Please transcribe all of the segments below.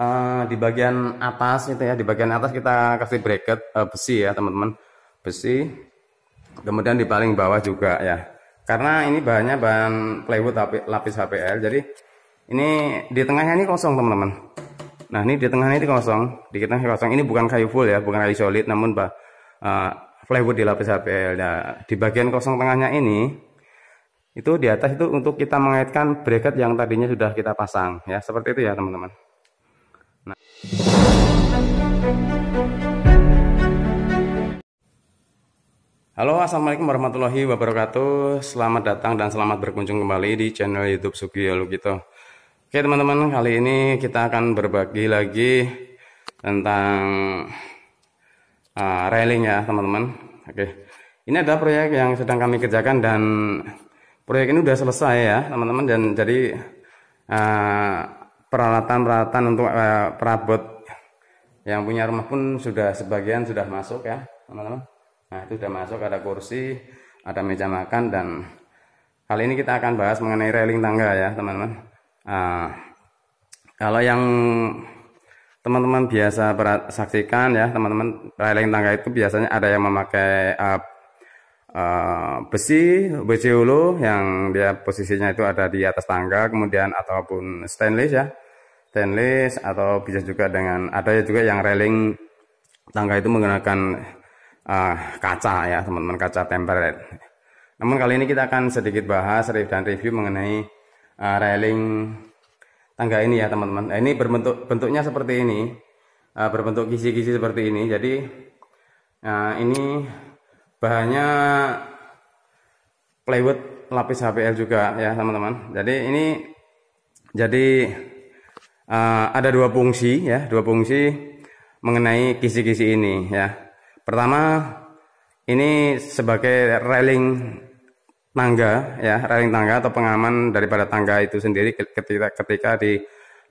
uh, di bagian atas itu ya di bagian atas kita kasih bracket uh, besi ya teman-teman besi kemudian di paling bawah juga ya karena ini bahannya bahan plywood lapis HPL jadi ini di tengahnya ini kosong teman-teman nah ini di tengahnya ini kosong di tengahnya kosong ini bukan kayu full ya bukan kayu solid namun bah, eh, uh, plywood di lapis HPL nah, di bagian kosong tengahnya ini itu di atas itu untuk kita mengaitkan bracket yang tadinya sudah kita pasang ya seperti itu ya teman-teman Halo assalamualaikum warahmatullahi wabarakatuh Selamat datang dan selamat berkunjung kembali di channel youtube Sugiyo Lugito Oke teman-teman kali ini kita akan berbagi lagi Tentang uh, railing ya teman-teman Oke ini adalah proyek yang sedang kami kerjakan dan proyek ini sudah selesai ya teman-teman dan jadi uh, peralatan-peralatan untuk eh, perabot yang punya rumah pun sudah sebagian sudah masuk ya teman-teman nah itu sudah masuk ada kursi ada meja makan dan kali ini kita akan bahas mengenai railing tangga ya teman-teman nah, kalau yang teman-teman biasa saksikan ya teman-teman railing tangga itu biasanya ada yang memakai uh, uh, besi besi ulu yang dia posisinya itu ada di atas tangga kemudian ataupun stainless ya stainless atau bisa juga dengan ada juga yang railing tangga itu menggunakan uh, kaca ya teman-teman kaca tempered. Namun kali ini kita akan sedikit bahas dan review mengenai uh, railing tangga ini ya teman-teman. Nah, ini berbentuk bentuknya seperti ini, uh, berbentuk kisi-kisi seperti ini. Jadi uh, ini bahannya plywood lapis HPL juga ya teman-teman. Jadi ini jadi uh, ada dua fungsi ya, dua fungsi mengenai kisi-kisi ini ya. Pertama, ini sebagai railing tangga ya, railing tangga atau pengaman daripada tangga itu sendiri ketika ketika di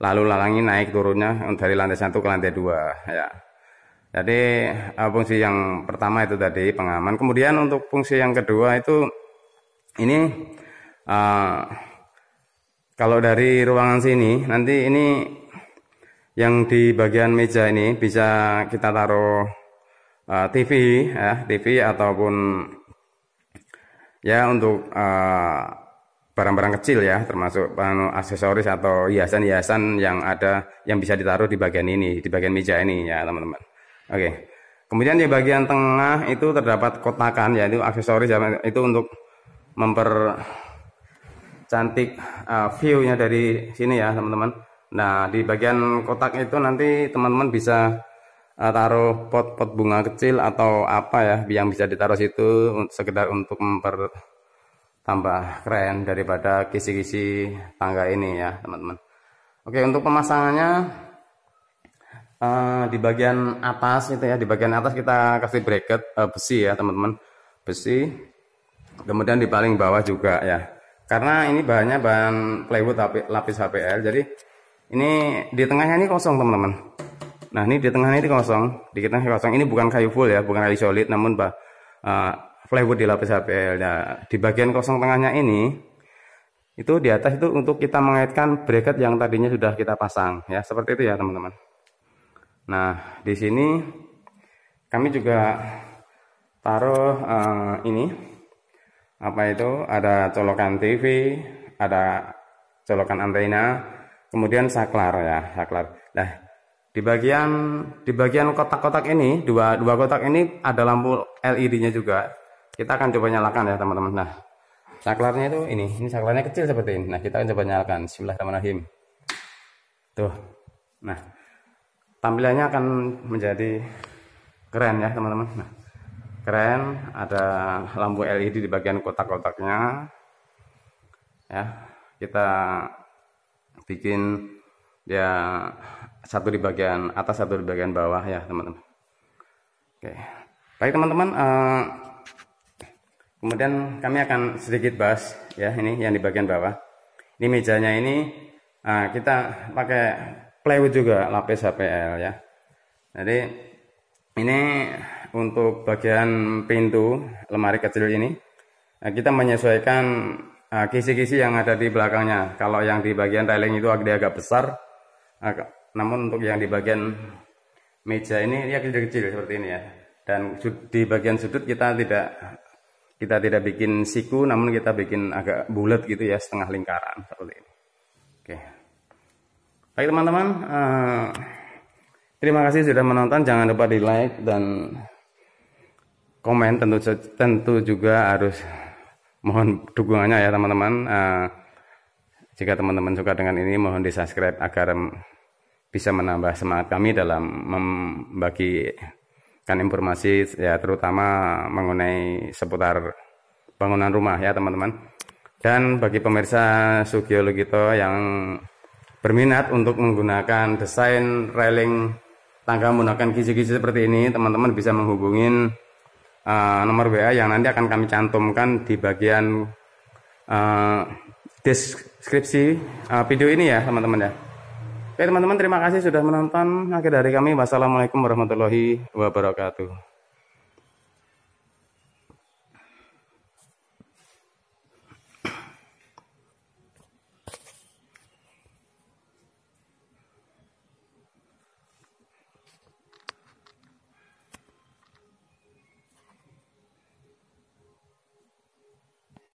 lalu lalangi naik turunnya dari lantai satu ke lantai dua ya. Jadi uh, fungsi yang pertama itu tadi pengaman. Kemudian untuk fungsi yang kedua itu ini uh, kalau dari ruangan sini, nanti ini yang di bagian meja ini bisa kita taruh uh, eh, TV ya, TV ataupun ya untuk eh, barang-barang uh, kecil ya, termasuk uh, aksesoris atau hiasan-hiasan yang ada yang bisa ditaruh di bagian ini, di bagian meja ini ya teman-teman. Oke. Okay. Kemudian di bagian tengah itu terdapat kotakan ya itu aksesoris ya, itu untuk memper cantik uh, view-nya dari sini ya teman-teman nah di bagian kotak itu nanti teman-teman bisa uh, taruh pot-pot bunga kecil atau apa ya yang bisa ditaruh situ sekedar untuk memper tambah keren daripada kisi-kisi tangga ini ya teman-teman oke untuk pemasangannya uh, di bagian atas itu ya di bagian atas kita kasih bracket uh, besi ya teman-teman besi kemudian di paling bawah juga ya karena ini bahannya bahan plywood lapis HPL jadi ini di tengahnya ini kosong teman-teman nah ini di tengahnya ini kosong di tengahnya kosong ini bukan kayu full ya bukan kayu solid namun bah, eh, uh, plywood di lapis HPL nah di bagian kosong tengahnya ini itu di atas itu untuk kita mengaitkan bracket yang tadinya sudah kita pasang ya seperti itu ya teman-teman nah di sini kami juga taruh uh, ini apa itu ada colokan TV, ada colokan antena, kemudian saklar ya, saklar. Nah, di bagian di bagian kotak-kotak ini, dua dua kotak ini ada lampu LED-nya juga. Kita akan coba nyalakan ya, teman-teman. Nah, saklarnya itu ini, ini saklarnya kecil seperti ini. Nah, kita akan coba nyalakan. Bismillahirrahmanirrahim. Tuh. Nah, tampilannya akan menjadi keren ya, teman-teman. Nah, keren ada lampu LED di bagian kotak-kotaknya ya kita bikin dia satu di bagian atas satu di bagian bawah ya teman-teman oke baik teman-teman uh, kemudian kami akan sedikit bahas ya ini yang di bagian bawah ini mejanya ini uh, kita pakai plywood juga lapis HPL ya jadi ini untuk bagian pintu lemari kecil ini nah, kita menyesuaikan ah, kisi-kisi yang ada di belakangnya. Kalau yang di bagian railing itu agak agak besar, namun untuk yang di bagian meja ini dia kecil-kecil seperti ini ya. Dan di bagian sudut kita tidak kita tidak bikin siku, namun kita bikin agak bulat gitu ya, setengah lingkaran seperti ini. Oke, baik teman-teman, ah, terima kasih sudah menonton. Jangan lupa di like dan komen tentu tentu juga harus mohon dukungannya ya teman-teman. Uh, jika teman-teman suka dengan ini mohon di subscribe agar bisa menambah semangat kami dalam membagikan informasi ya terutama mengenai seputar bangunan rumah ya teman-teman. Dan bagi pemirsa Sugio Lugito yang berminat untuk menggunakan desain railing tangga menggunakan kisi-kisi seperti ini, teman-teman bisa menghubungin uh, nomor WA yang nanti akan kami cantumkan di bagian uh, deskripsi uh, video ini ya teman-teman ya. Oke teman-teman terima kasih sudah menonton. Akhir dari kami wassalamualaikum warahmatullahi wabarakatuh.